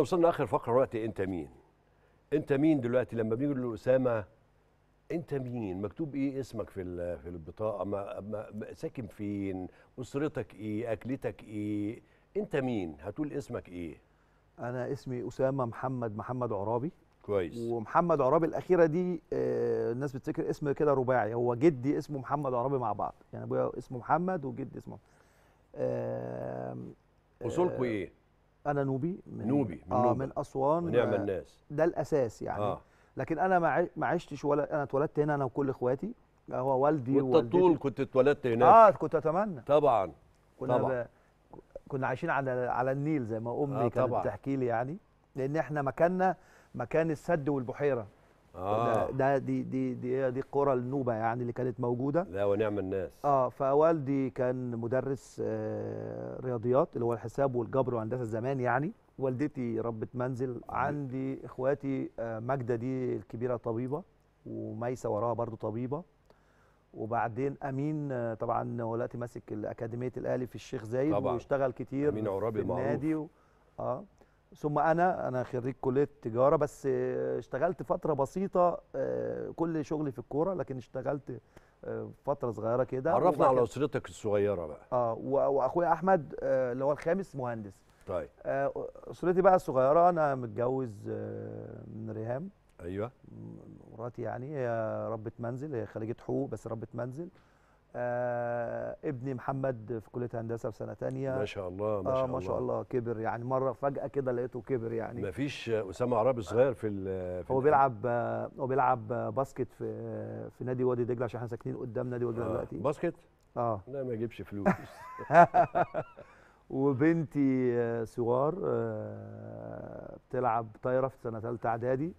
وصلنا اخر فقره دلوقتي انت مين انت مين دلوقتي لما له لاسامه انت مين مكتوب ايه اسمك في في البطاقه ما ما ساكن فين اسرتك ايه اكلتك ايه انت مين هتقول اسمك ايه انا اسمي اسامه محمد محمد عرابي كويس ومحمد عرابي الاخيره دي آه، الناس بتفتكر اسم كده رباعي هو جدي اسمه محمد عرابي مع بعض يعني ابويا اسمه محمد وجدي اسمه اصولكم آه، ايه انا نوبي من نوبي من, آه من اسوان ونعم الناس ده الاساس يعني آه. لكن انا ما عشتش ولا انا اتولدت هنا انا وكل اخواتي هو والدي وانت طول كنت اتولدت هناك اه كنت اتمنى طبعا كنا طبعا. كنا عايشين على على النيل زي ما امي آه كانت بتحكي لي يعني لان احنا مكاننا مكان السد والبحيره آه. ده دي دي دي إيه؟ دي قرى النوبه يعني اللي كانت موجوده لا ونعم الناس اه فوالدي كان مدرس آه رياضيات اللي هو الحساب والجبر وهندسه زمان يعني والدتي ربة منزل عندي اخواتي آه ماجده دي الكبيره طبيبه وميسه وراها برضو طبيبه وبعدين امين آه طبعا هو دلوقتي ماسك اكاديميه الاهلي في الشيخ زايد واشتغل كتير امين عرابي في النادي معروف. و... اه ثم انا انا خريج كليه تجاره بس اشتغلت فتره بسيطه آه، كل شغلي في الكوره لكن اشتغلت آه، فتره صغيره كده عرفنا على اسرتك الصغيره بقى اه واخويا احمد آه، اللي هو الخامس مهندس طيب اسرتي بقى الصغيره انا متجوز من ريهام ايوه مراتي يعني هي ربة منزل هي خريجة حقوق بس ربة منزل آه ابني محمد في كليه هندسه في سنه ثانيه ما شاء الله ما آه، شاء, آه ما شاء الله. الله كبر يعني مره فجاه كده لقيته كبر يعني ما فيش اسامه عرابي صغير في, في هو بيلعب آه هو بيلعب باسكت في في نادي وادي دجله عشان احنا ساكنين قدام نادي وادي دجله آه دلوقتي باسكت اه لا ما يجيبش فلوس وبنتي آه، سوار آه، بتلعب طايره في سنه ثالثه اعدادي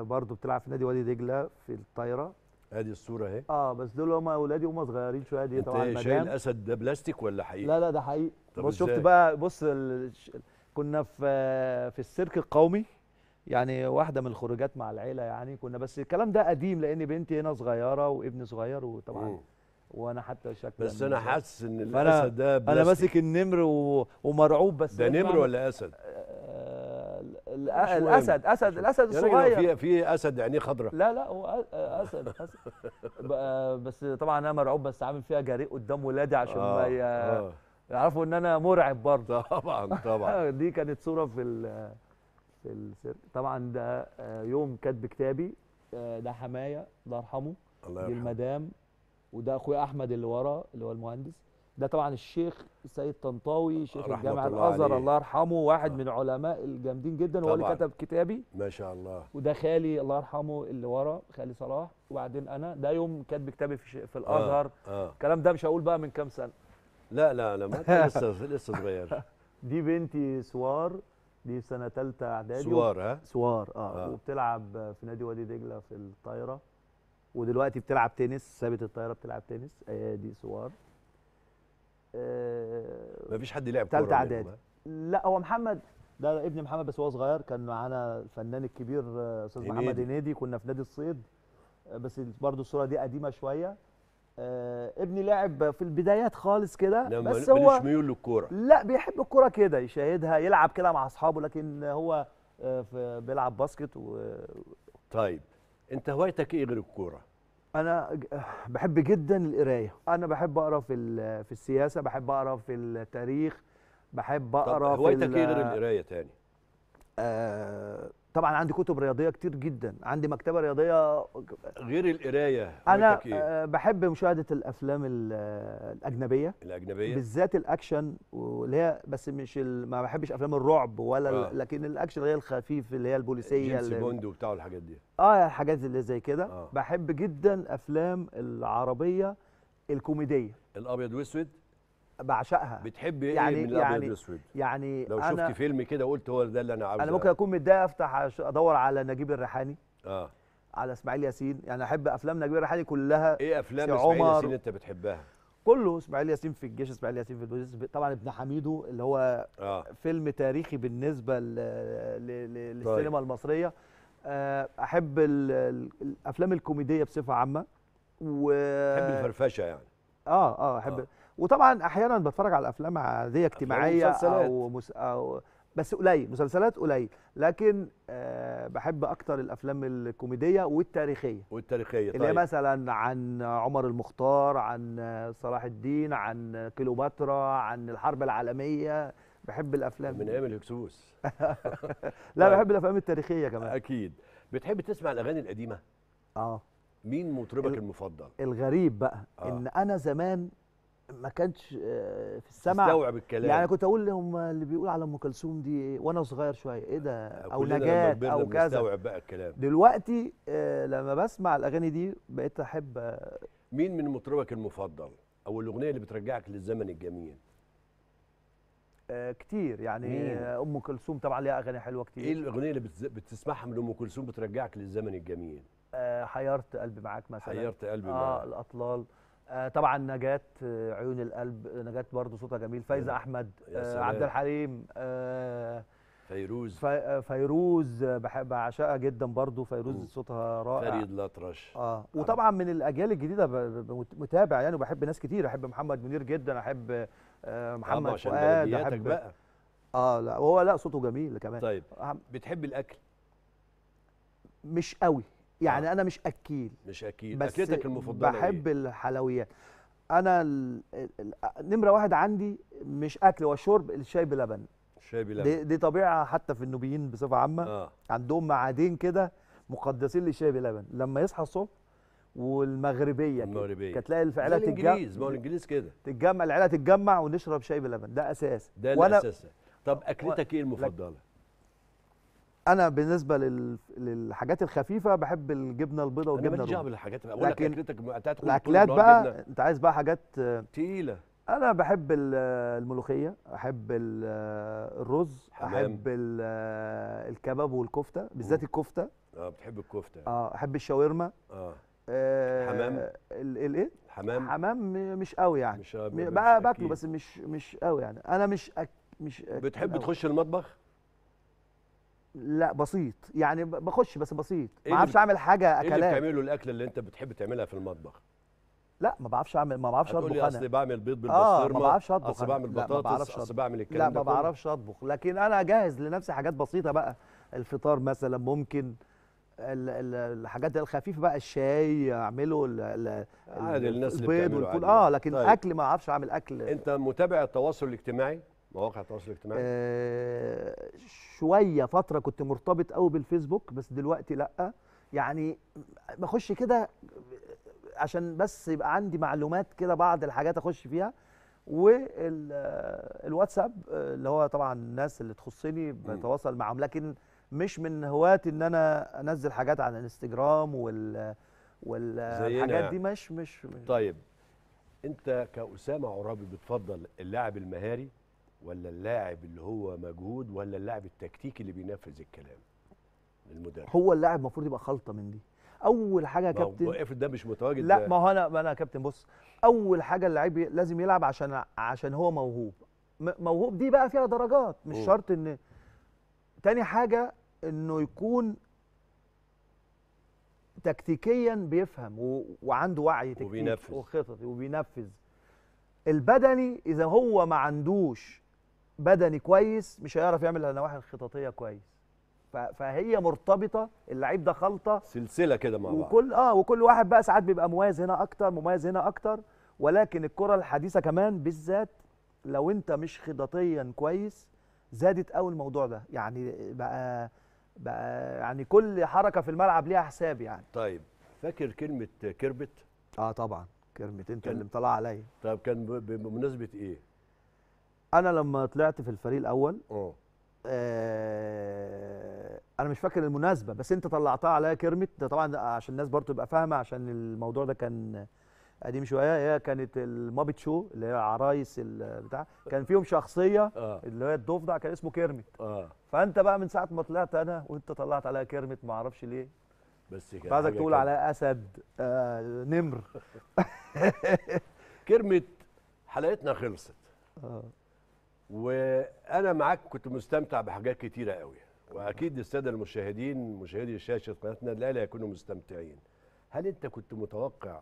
برضه بتلعب في نادي وادي دجله في الطايره ادي الصوره اهي اه بس دول هم اولادي وهم صغيرين شويه دي طبعا مدام شايل اسد ده بلاستيك ولا حقيقي؟ لا لا ده حقيقي بص شفت بقى بص ال... كنا في في السيرك القومي يعني واحده من الخروجات مع العيله يعني كنا بس الكلام ده قديم لان بنتي هنا صغيره وابني صغير وطبعا مم. وانا حتى شكل بس انا حاسس ان الاسد ده بلاستيك انا ماسك النمر و... ومرعوب بس ده نمر ولا اسد؟ الاسد اسد الاسد يعني الصغير في في اسد عينيه خضراء لا لا هو اسد اسد بس طبعا انا مرعوب بس عامل فيها جريء قدام ولادي عشان آه ما آه. يعرفوا ان انا مرعب برضه طبعا طبعا دي كانت صوره في ال في السيرك طبعا ده آه، يوم كاتب كتابي آه، ده حمايه الله يرحمه الله يرحمه دي المدام وده اخويا احمد اللي ورا اللي هو المهندس ده طبعا الشيخ سيد طنطاوي شيخ جامع الازهر الله, الله يرحمه واحد آه. من علماء الجامدين جدا هو اللي كتب كتابي ما شاء الله وده خالي الله يرحمه اللي ورا خالي صلاح وبعدين انا ده يوم كاتب كتابي في, في الازهر آه. آه. الكلام ده مش هقول بقى من كام سنه لا لا لا ما لسه لسه صغير دي بنتي سوار دي سنه ثالثه اعدادي سوار ها سوار آه, اه وبتلعب في نادي وادي دجله في الطايره ودلوقتي بتلعب تنس سابت الطايره بتلعب تنس ايادي آه، سوار آه، مفيش حد لعب كوره ثالثه اعدادي لا هو محمد ده ابن محمد بس هو صغير كان معانا الفنان الكبير آه، استاذ محمد هنيدي كنا في نادي الصيد آه، بس برضو الصوره دي قديمه شويه آه ابني لاعب في البدايات خالص كده بس هو مش ميول للكوره لا بيحب الكوره كده يشاهدها يلعب كده مع اصحابه لكن هو آه بيلعب باسكت و... طيب انت هوايتك ايه غير الكوره انا بحب جدا القرايه انا بحب اقرا في في السياسه بحب اقرا في التاريخ بحب اقرا في هوايتك ايه غير القرايه تاني آه طبعا عندي كتب رياضيه كتير جدا عندي مكتبه رياضيه غير القرايه انا إيه؟ بحب مشاهده الافلام آه، الاجنبيه الاجنبيه بالذات الاكشن واللي هي بس مش ال... ما بحبش افلام الرعب ولا آه. لكن الاكشن اللي هي الخفيف اللي هي البوليسيه جيمس اللي... بوند وبتاع الحاجات دي اه الحاجات اللي زي كده آه. بحب جدا افلام العربيه الكوميديه الابيض واسود بعشقها بتحب ايه يعني من الابيض يعني الاسود يعني لو شفت فيلم كده قلت هو ده اللي انا عاوزه انا ممكن اكون متضايق افتح ادور على نجيب الريحاني اه على اسماعيل ياسين يعني احب افلام نجيب الريحاني كلها ايه افلام اسماعيل ياسين انت بتحبها كله اسماعيل ياسين في الجيش اسماعيل ياسين في البوليس طبعا ابن حميدو اللي هو آه. فيلم تاريخي بالنسبه طيب. للسينما طيب. المصريه آه، احب الافلام الكوميديه بصفه عامه و تحب الفرفشه يعني اه اه احب آه. وطبعا احيانا بتفرج على افلام عاديه اجتماعيه او, مس... أو بس قليل مسلسلات قليل لكن أه بحب اكتر الافلام الكوميديه والتاريخيه والتاريخيه طيب. اللي مثلا عن عمر المختار عن صلاح الدين عن كليوباترا عن الحرب العالميه بحب الافلام من ايام الهكسوس لا بحب طيب. الافلام التاريخيه كمان اكيد بتحب تسمع الاغاني القديمه اه مين مطربك المفضل الغريب بقى آه. ان انا زمان ما كانش آه، في السمع استوعب الكلام يعني كنت اقول لهم اللي بيقول على ام كلثوم دي وانا صغير شويه ايه ده آه، او نجاه او كذا استوعب بقى الكلام دلوقتي آه، لما بسمع الاغاني دي بقيت احب مين من مطربك المفضل او الاغنيه اللي بترجعك للزمن الجميل كتير يعني مين؟ ام كلثوم طبعا ليها اغاني حلوه كتير ايه الاغنيه اللي بتسمعها من ام كلثوم بترجعك للزمن الجميل حيرت قلبي معاك مثلا حيرت قلبي معاك اه الاطلال آه، طبعا نجاة آه، عيون القلب نجاة برضو صوتها جميل فايزة أحمد آه، عبد الحليم فيروز فيروز بحب اعشقها جدا برضو فيروز صوتها رائع فريد الاطرش اه وطبعا من الاجيال الجديده متابع يعني وبحب ناس كتير احب محمد منير جدا احب محمد فؤاد احب بقى اه لا وهو لا صوته جميل كمان طيب بتحب الاكل مش قوي يعني آه. انا مش اكيل مش اكيل بس اكلتك المفضله إيه؟ بحب إيه؟ الحلويات انا نمره واحد عندي مش اكل وشرب الشاي بلبن الشاي بلبن دي, دي طبيعه حتى في النوبيين بصفه عامه آه. عندهم معادين كده مقدسين للشاي بلبن لما يصحى الصبح والمغربيه المغربيه كانت تلاقي العيله تتجمع ما هو الانجليز كده تتجمع العيله تتجمع ونشرب شاي بلبن ده اساس ده ده اساس طب اكلتك ايه المفضله؟ انا بالنسبه للحاجات الخفيفه بحب الجبنه البيضاء والجبنه الرومي انا الحاجات بالحاجات بقول لك اكلتك الاكلات بقى جبنة. انت عايز بقى حاجات تقيله انا بحب الملوخيه احب الرز حمام. احب الكباب والكفته بالذات الكفته اه بتحب الكفته اه احب الشاورما اه, آه، حمام الايه حمام حمام مش قوي يعني مش بقى باكله بس مش مش قوي يعني انا مش أك... مش أك... بتحب تخش المطبخ لا بسيط يعني بخش بس بسيط إيه ما اعرفش اعمل حاجه إيه اكلات ايه بتعمله الاكله اللي انت بتحب تعملها في المطبخ لا ما بعرفش اعمل ما بعرفش اطبخ انا اصلي بعمل بيض بالبسطرمه اه ما بعرفش اطبخ اصلي بعمل بطاطس اصلي بعمل الكلام لا ما بعرفش اطبخ لكن انا اجهز لنفسي حاجات بسيطه بقى الفطار مثلا ممكن الحاجات الخفيفه بقى الشاي اعمله عادي الناس اللي بتعمله اه لكن طيب. اكل ما اعرفش اعمل اكل انت متابع التواصل الاجتماعي مواقع التواصل الاجتماعي آه شويه فتره كنت مرتبط قوي بالفيسبوك بس دلوقتي لا يعني بخش كده عشان بس يبقى عندي معلومات كده بعض الحاجات اخش فيها والواتساب اللي هو طبعا الناس اللي تخصني بتواصل معاهم لكن مش من هواتي ان انا انزل حاجات على الانستجرام وال والحاجات يعني. دي مش, مش طيب انت كاسامه عرابي بتفضل اللاعب المهاري ولا اللاعب اللي هو مجهود ولا اللاعب التكتيكي اللي بينفذ الكلام المدرب هو اللاعب المفروض يبقى خلطه من دي اول حاجه يا كابتن افرض ده مش متواجد لا ما هو انا انا يا كابتن بص اول حاجه اللعيب لازم يلعب عشان عشان هو موهوب موهوب دي بقى فيها درجات مش أوه. شرط ان تاني حاجه انه يكون تكتيكيا بيفهم و... وعنده وعي تكتيكي وبينفذ وخططي وبينفذ البدني اذا هو ما عندوش بدني كويس مش هيعرف يعمل النواحي الخططيه كويس فهي مرتبطه اللعيب ده خلطه سلسله كده مع بعض وكل اه وكل واحد بقى ساعات بيبقى مميز هنا اكتر مميز هنا اكتر ولكن الكره الحديثه كمان بالذات لو انت مش خططيا كويس زادت قوي الموضوع ده يعني بقى بقى يعني كل حركه في الملعب ليها حساب يعني طيب فاكر كلمه كربت اه طبعا كرمت انت اللي مطلع عليا طيب كان بمناسبه ايه انا لما طلعت في الفريق الاول آه. اه انا مش فاكر المناسبه بس انت طلعتها عليا كرمت ده طبعا عشان الناس برضو تبقى فاهمه عشان الموضوع ده كان قديم شويه هي كانت المابت شو اللي هي عرايس بتاع كان فيهم شخصيه آه. اللي هي الضفدع كان اسمه كرمت آه. فانت بقى من ساعه ما طلعت انا وانت طلعت عليا كرمت ما اعرفش ليه بس كده عايزك تقول عليا اسد آه نمر كرمت حلقتنا خلصت آه. وانا معاك كنت مستمتع بحاجات كتيره قوي واكيد الساده المشاهدين مشاهدي شاشه قناتنا الاهلي هيكونوا مستمتعين هل انت كنت متوقع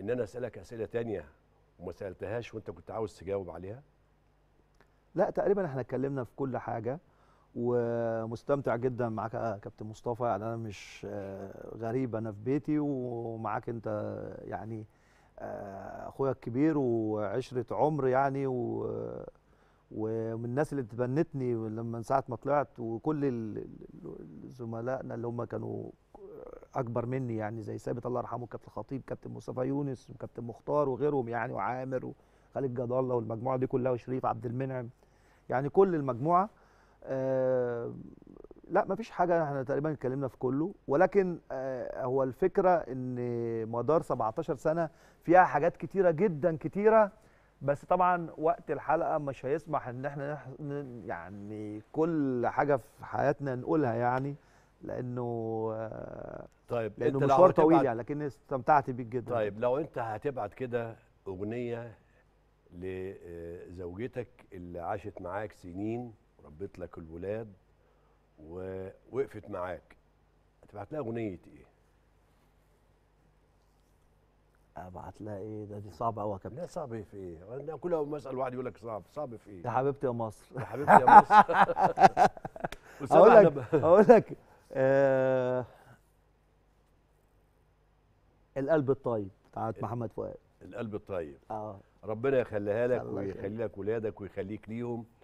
ان انا اسالك اسئله تانية وما سالتهاش وانت كنت عاوز تجاوب عليها لا تقريبا احنا اتكلمنا في كل حاجه ومستمتع جدا معاك يا كابتن مصطفى يعني انا مش آه، غريب انا في بيتي ومعاك انت يعني آه، اخويا الكبير وعشره عمر يعني و آه، ومن الناس اللي تبنتني لما من ساعه ما طلعت وكل زملائنا اللي هم كانوا اكبر مني يعني زي ثابت الله يرحمه كابتن الخطيب كابتن مصطفى يونس وكابتن مختار وغيرهم يعني وعامر وخالد جد الله والمجموعه دي كلها وشريف عبد المنعم يعني كل المجموعه آه لا مفيش حاجه احنا تقريبا اتكلمنا في كله ولكن آه هو الفكره ان مدار 17 سنه فيها حاجات كتيره جدا كتيره بس طبعا وقت الحلقه مش هيسمح ان احنا يعني كل حاجه في حياتنا نقولها يعني لانه آه، طيب لانه مشوار طويل يعني لكن استمتعت بيك جدا طيب لو انت هتبعت كده اغنيه لزوجتك آه، اللي عاشت معاك سنين وربيت لك الولاد ووقفت معاك هتبعت لها اغنيه ايه؟ ابعت لها ايه ده دي صعبه قوي يا كابتن لا صعبه في ايه؟ كل ما اسال واحد يقول لك صعب صعب في ايه؟ يا حبيبتي يا مصر يا حبيبتي يا مصر اقول لك اقول لك آه القلب الطيب بتاعت محمد فؤاد القلب الطيب اه ربنا يخليها لك ويخلي لك ولادك ويخليك ليهم